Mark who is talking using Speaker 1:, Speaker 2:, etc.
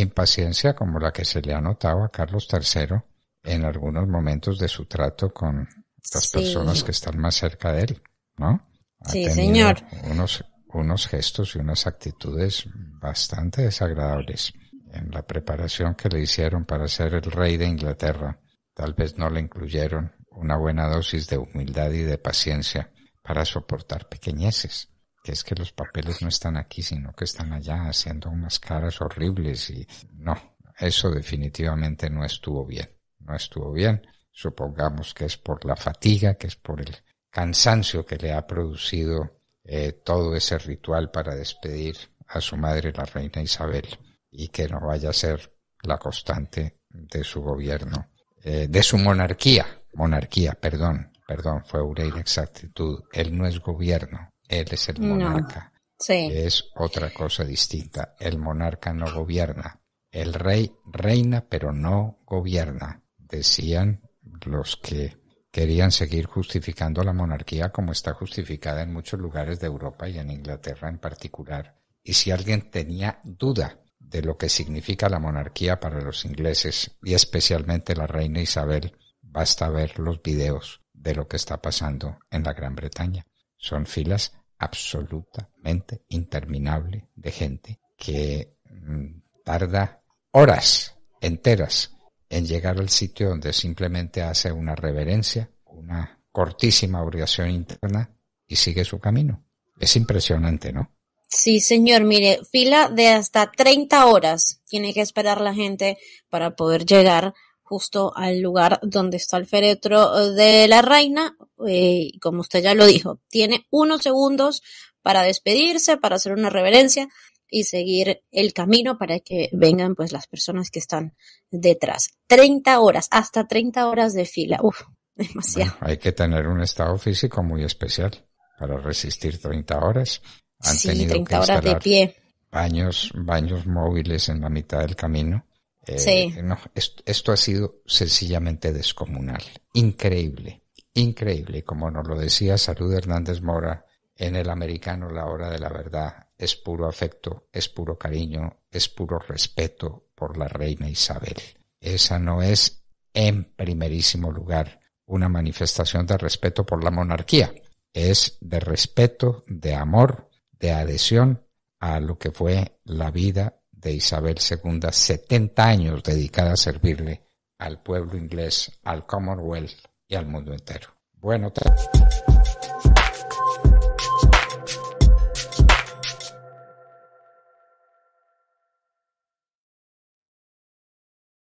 Speaker 1: impaciencia como la que se le ha notado a Carlos III en algunos momentos de su trato con las personas que están más cerca de él, ¿no?
Speaker 2: sí, señor.
Speaker 1: Unos, unos gestos y unas actitudes bastante desagradables en la preparación que le hicieron para ser el rey de Inglaterra. Tal vez no le incluyeron una buena dosis de humildad y de paciencia para soportar pequeñeces que es que los papeles no están aquí, sino que están allá haciendo unas caras horribles y no, eso definitivamente no estuvo bien, no estuvo bien. Supongamos que es por la fatiga, que es por el cansancio que le ha producido eh, todo ese ritual para despedir a su madre, la reina Isabel, y que no vaya a ser la constante de su gobierno, eh, de su monarquía, monarquía, perdón, perdón, fue una inexactitud, él no es gobierno, él es el monarca. Es otra cosa distinta. El monarca no gobierna. El rey reina pero no gobierna, decían los que querían seguir justificando la monarquía como está justificada en muchos lugares de Europa y en Inglaterra en particular. Y si alguien tenía duda de lo que significa la monarquía para los ingleses y especialmente la reina Isabel, basta ver los videos de lo que está pasando en la Gran Bretaña. Son filas absolutamente interminables de gente que mm, tarda horas enteras en llegar al sitio donde simplemente hace una reverencia, una cortísima obligación interna y sigue su camino. Es impresionante, ¿no?
Speaker 2: Sí, señor, mire, fila de hasta 30 horas tiene que esperar la gente para poder llegar justo al lugar donde está el feretro eh, de la reina. Eh, como usted ya lo dijo, tiene unos segundos para despedirse, para hacer una reverencia y seguir el camino para que vengan pues las personas que están detrás. 30 horas, hasta 30 horas de fila. Uf, demasiado.
Speaker 1: hay que tener un estado físico muy especial para resistir 30 horas. Han tenido que horas de pie. Baños, baños móviles en la mitad del camino eh, no, esto, esto, ha sido sencillamente descomunal, increíble, increíble. Como nos lo decía Salud Hernández Mora, en el americano la hora de la verdad es puro afecto, es puro cariño, es puro respeto por la reina Isabel. Esa no es, en primerísimo lugar, una manifestación de respeto por la monarquía, es de respeto, de amor, de adhesión a lo que fue la vida de Isabel II, 70 años dedicada a servirle al pueblo inglés, al Commonwealth y al mundo entero. Bueno,